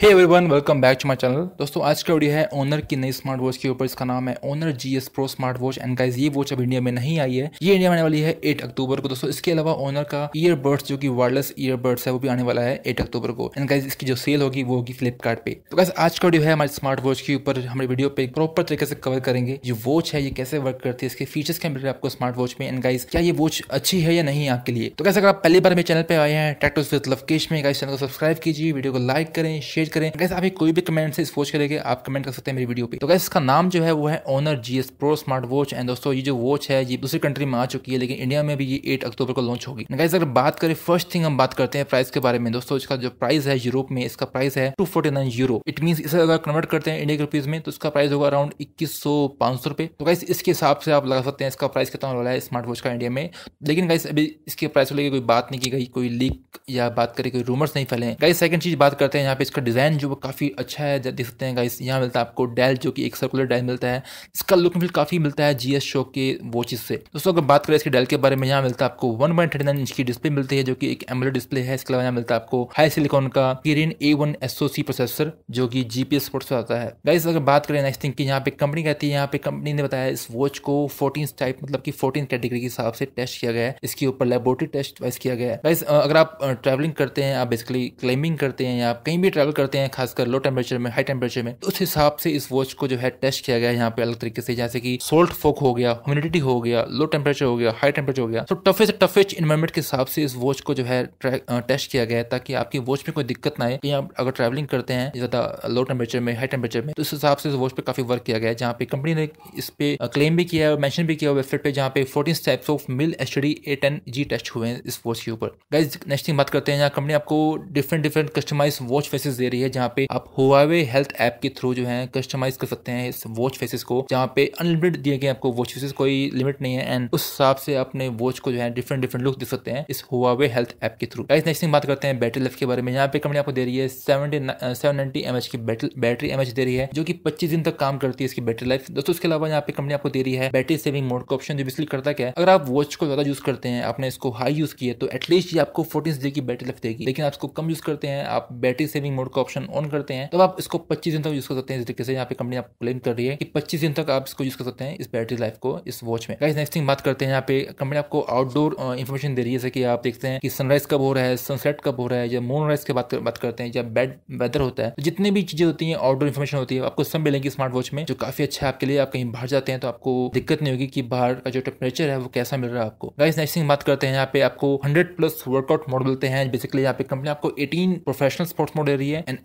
hey everyone welcome back to my channel दोस्तों आज का वीडियो है ओनर की नई स्मार्ट वॉच के ऊपर इसका नाम है Honor G S pro smart watch and guys ये वॉच अब इंडिया में नहीं आई है ये इंडिया में आने वाली है 8 अक्टूबर को दोस्तों इसके अलावा ओनर का ईयरबड्स जो कि वायरलेस ईयरबड्स है वो भी आने वाला है एट अक्टूबर को एंड गाइज इसकी जो सेल होगी वो होगी फ्लिपकार्ट पे तो गाइज आज का वीडियो है हमारे स्मार्ट वॉच के ऊपर हमारे वीडियो पे प्रॉपर तरीके से कवर करेंगे जो वॉच है ये कैसे वर्क करती है इसके फीचर्स क्या मिल रहे हैं आपको स्मार्ट वॉच में एंड गाइज क्या ये वॉच अच्छी है या नहीं आपके लिए तो कैसे अगर आप पहली बार मेरे चैनल पर आए हैं टैक्टोस विद लवकेश में गाइस चैनल को सब्सक्राइब कीजिए वीडियो को लाइक करें शेयर शेयर करें कैसे आप कोई भी कमेंट से पोस्ट करेंगे आप कमेंट कर सकते हैं मेरी वीडियो पे तो कैसे इसका नाम जो है वो है Honor G S pro smart watch and दोस्तों ये जो वॉच है ये दूसरी कंट्री में आ चुकी है लेकिन इंडिया में भी ये एट अक्टूबर को लॉन्च होगी कैसे अगर बात करें फर्स्ट थिंग हम बात करते हैं प्राइस के बारे में दोस्तों इसका जो प्राइस है यूरोप में इसका प्राइस है two forty nine euro it mean इसे अगर कन्वर्ट करते हैं इंडिया के रुपीज में तो इसका प्राइस होगा अराउंड इक्कीस सौ पांच सौ रुपए तो कैसे इसके हिसाब से आप लगा सकते हैं इसका प्राइस कितना वाला है स्मार्ट वॉच का इंडिया में लेकिन गाइस अभी इसके प्राइस को लेकर कोई बात नहीं की गई कोई लीक या बात करें कोई रूमर्स नहीं फैले गाइस सेकंड चीज बात करते हैं यहाँ पे इसका डिज़ाइन जो वो काफ़ी अच्छा है देख सकते हैं गाइस यहाँ मिलता है आपको डेल जो कि एक सर्कुलर डेल मिलता है इसका लुक फील काफ़ी मिलता है जी शो के वो से दोस्तों अगर बात करें इसके डेल के बारे में यहाँ मिलता है आपको one point thirty nine inch की डिस्प्ले मिलती है जो कि एक एमोलेड डिस्प्ले है इसके अलावा यहाँ मिलता है आपको हाई सिलिकॉन का Kirin A one S O C processor जो कि जी पी एस सपोर्ट से आता है गाइस अगर बात करें नेक्स्ट थिंग की यहाँ पे कंपनी कहती है यहाँ पे कंपनी ने बताया इस वॉच को फोर्टीन टाइप मतलब की फोर्टीन कैटेगरी के हिसाब से टेस्ट किया गया है इसके ऊपर लेबोरेटरी टेस्ट वाइज किया गया है गाइस अगर आप ट्रैवलिंग करते हैं आप बेसिकली क्लाइंबिंग करते हैं या आप कहीं भी ट्रैवल ट्रेवल करते हैं खासकर लो टेम्परेचर में हाई टेम्परेचर में तो उस हिसाब से इस वॉच को जो है टेस्ट किया गया यहाँ पे अलग तरीके से जैसे कि सोल्ट फोक हो गया ह्यूमिडिटी हो गया लो टेम्परेचर हो गया हाई टेम्परेचर हो गया तो टफे से टफेस्ट इन्वायरमेंट के हिसाब से इस वॉच को जो है टेस्ट किया गया ताकि आपकी वॉच में कोई दिक्कत ना आए कि आप अगर ट्रैवलिंग करते हैं ज्यादा लो टेम्परेचर में हाई टेम्परेचर में तो इस हिसाब से इस वॉच पे काफी वर्क किया गया जहाँ पे कंपनी ने इस पे क्लेम भी किया है मेंशन भी किया वेबसाइट पे जहाँ पे fourteen steps of mil H D A ten G test हुए हैं इस वॉच के ऊपर गाइज नेक्स्ट थिंग बात करते हैं यहाँ कंपनी आपको different different customise watch faces दे रही है जहाँ पे आप हुआवे हेल्थ ऐप के थ्रू जो है कस्टमाइज कर सकते हैं इस वॉच फेसेस को जहाँ पे अनलिमिटेड दिए गए आपको वॉच फेसेस कोई लिमिट नहीं है एंड उस हिसाब से अपने वॉच को जो है डिफरेंट डिफरेंट लुक दे सकते हैं इस हुआवे हेल्थ ऐप के थ्रू गाइस नेक्स्ट बात करते हैं बैटरी लाइफ के बारे में यहाँ पे कंपनी आपको दे रही है सेवन नाइनटी एम की बैटरी एम दे रही है जो कि पच्चीस दिन तक काम करती है इसकी बैटरी लाइफ दोस्तों इसके अलावा यहाँ पे कंपनी आपको दे रही है बैटरी सेविंग मोड का ऑप्शन जो बिजली करता क्या है अगर आप वॉच को ज्यादा यूज करते हैं आपने इसको हाई यूज किया तो एटलीस्ट ये आपको फोर्टीन डे की बैटरी लाइफ देगी लेकिन आप इसको कम यूज करते हैं आप बैटरी सेविंग मोड का ऑप्शन ऑन करते हैं तो आप इसको पच्चीस दिन तक यूज कर सकते हैं इस तरीके से यहाँ पे कंपनी आपको क्लेम कर रही है कि पच्चीस दिन तक आप इसको यूज कर सकते हैं इस बैटरी लाइफ को इस वॉच में गाइस नेक्स्ट थिंग बात करते हैं यहाँ पे कंपनी आपको आउटडोर इन्फॉर्मेशन दे रही है जैसे कि आप देखते हैं कि सनराइज कब हो रहा है सनसेट कब हो रहा है या मूनराइज की बात बात करते हैं या बैड वेदर होता है जितने तो जितनी भी चीजें होती है आउटडोर इन्फॉर्मेशन होती है आपको सब मिलेंगी स्मार्ट वॉच में जो काफी अच्छा है आपके लिए आप कहीं बाहर जाते हैं तो आपको दिक्कत नहीं होगी कि बाहर का जो टेम्परेचर है वो कैसा मिल रहा है आपको गाइस नेक्स्ट थिंग बात करते हैं यहाँ पे आपको हंड्रेड प्लस वर्कआउट मोड मिलते हैं बेसिकली यहाँ पे कंपनी आपको एटीन प्रोफेशनल स्पोर्ट्स मोड दे रही है में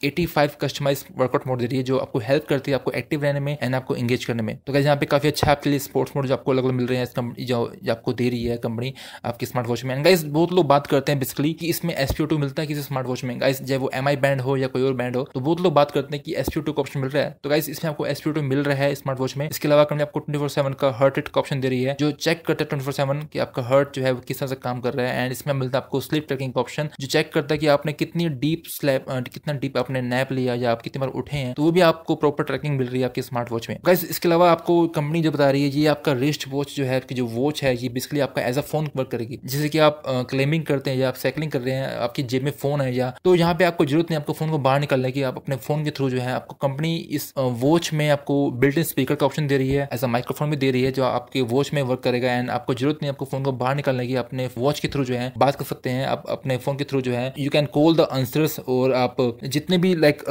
एंड कस्टमाइज वर्कआउट मोड दे रही है जो आपको हेल्प करती है आपको एक्टिव रहने में एंड आपको एंगेज करने में तो यहाँ पे काफी अच्छा आपके लिए स्पोर्ट्स मोड जो आपको अलग अलग मिल रहे हैं कंपनी जो आपको दे रही है कंपनी स्मार्ट वॉच में एंड गाइस बहुत लोग बात करते हैं बेसिकली कि इसमें टू मिलता है किसी स्मार्ट वॉच में गाइस वो एम बैंड हो या कोई और बैंड हो तो बहुत लोग बात करते हैं कि एस टू का ऑप्शन मिल रहा है तो गाइस इसमें आपको टू मिल रहा है स्मार्ट वॉच में इसके अलावा कंपनी आपको ट्वेंटी सेवन का हर्ट रेट का ऑप्शन दे रही है जो चेक करता है ट्वेंटी सेवन आपका हर्ट जो है वो किस तरह से काम कर रहा है एंड इसमें मिलता है आपको स्लीप ट्रैकिंग का ऑप्शन जो चेक करता है कि आपने कितनी डीप स्लैप कितना डीप करीब आपने नैप लिया या आप कितनी बार उठे हैं तो वो भी आपको प्रॉपर ट्रैकिंग मिल रही है आपके स्मार्ट वॉच में गाइस इसके अलावा आपको कंपनी जो बता रही है ये आपका रिस्ट वॉच जो है जो वॉच है ये बेसिकली आपका एज अ फोन वर्क करेगी जैसे कि आप क्लेमिंग करते हैं या आप साइकिलिंग कर रहे हैं आपकी जेब में फोन है या तो यहाँ पे आपको जरूरत नहीं आपको फोन को बाहर निकालने की आप अपने फोन के थ्रू जो है आपको कंपनी इस वॉच में आपको बिल्ट इन स्पीकर का ऑप्शन दे रही है एज अ माइक्रोफोन भी दे रही है जो आपके वॉच में वर्क करेगा एंड आपको जरूरत नहीं आपको फोन को बाहर निकालने की अपने वॉच के थ्रू जो है बात कर सकते हैं आप अपने फोन के थ्रू जो है you can call the answers और आप जितने भी लाइक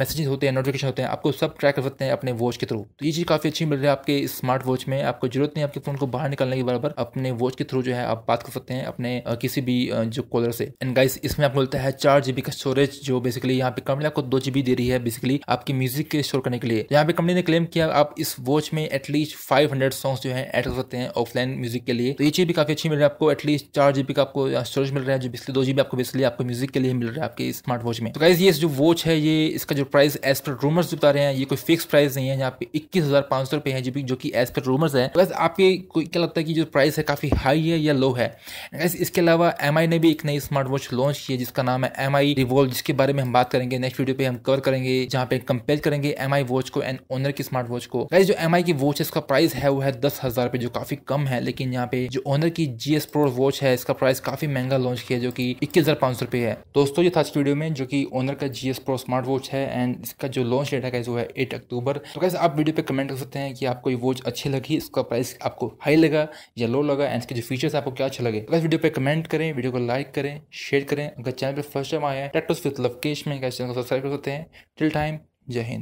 मैसेजेस होते हैं नोटिफिकेशन होते हैं आपको सब ट्रैक कर सकते हैं अपने वॉच के थ्रू तो ये चीज़ काफ़ी अच्छी मिल रही है आपके स्मार्ट वॉच में आपको जरूरत नहीं आपके फ़ोन को बाहर निकालने के बराबर अपने वॉच के थ्रू जो है आप बात कर सकते हैं अपने किसी भी जो कॉलर से एंड गाइस इसमें आपको मिलता है चार जीबी का स्टोरेज जो बेसिकली यहाँ पे कंपनी आपको दो जीबी दे रही है बेसिकली आपकी म्यूजिक के स्टोर करने के लिए तो यहाँ पे कंपनी ने क्लेम किया आप इस वॉच में एटलीस्ट फाइव हंड्रेड सॉन्ग्स जो है एड कर सकते हैं ऑफलाइन म्यूजिक के लिए तो ये चीज़ भी काफ़ी अच्छी मिल रही है आपको एटलीस्ट चार जीबी का आपको स्टोरेज मिल रहा है जो बेसिकली दो जीबी आपको बेसिकली आपको म्यूजिक के लिए मिल रहा है आपके स्मार्ट वॉच में तो गाइज ये जो वॉच है ये इसका जो प्राइस एज पर रूमर्स जो बता रहे हैं ये कोई फिक्स प्राइस नहीं है यहाँ पे इक्कीस हज़ार पाँच सौ रुपये है जो भी जो कि एज पर रूमर्स है बस आपके कोई क्या लगता है कि जो प्राइस है काफ़ी हाई है या लो है गैस इसके अलावा एम ने भी एक नई स्मार्ट वॉच लॉन्च की है जिसका नाम है एम आई रिवॉल्व जिसके बारे में हम बात करेंगे नेक्स्ट वीडियो पे हम कवर करेंगे जहाँ पे कंपेयर करेंगे एम आई वॉच को एंड ओनर की स्मार्ट वॉच को गैस जो एम आई की वॉच है इसका प्राइस है वो है दस हज़ार रुपये जो काफ़ी कम है लेकिन यहाँ पे जो ओनर की जी एस प्रो वॉच है इसका प्राइस काफ़ी महंगा लॉन्च किया जो कि इक्कीस हज़ार पाँच सौ रुपये है दोस्तों ये था इस वीडियो में जो कि ओनर का G S pro smart watch है एंड इसका जो लॉन्च डेट है वो है एट अक्टूबर तो कैसे आप वीडियो पे कमेंट कर सकते हैं कि आपको ये वॉच अच्छी लगी इसका प्राइस आपको हाई लगा या लो लगा एंड इसके जो फीचर्स आपको क्या अच्छा लगे तो वीडियो पे कमेंट करें वीडियो को लाइक करें शेयर करें अगर चैनल पर फर्स्ट टाइम आया है टेक्टोस विद लवकेश में चैनल को सब्सक्राइब कर सकते हैं टिल टाइम जय हिंद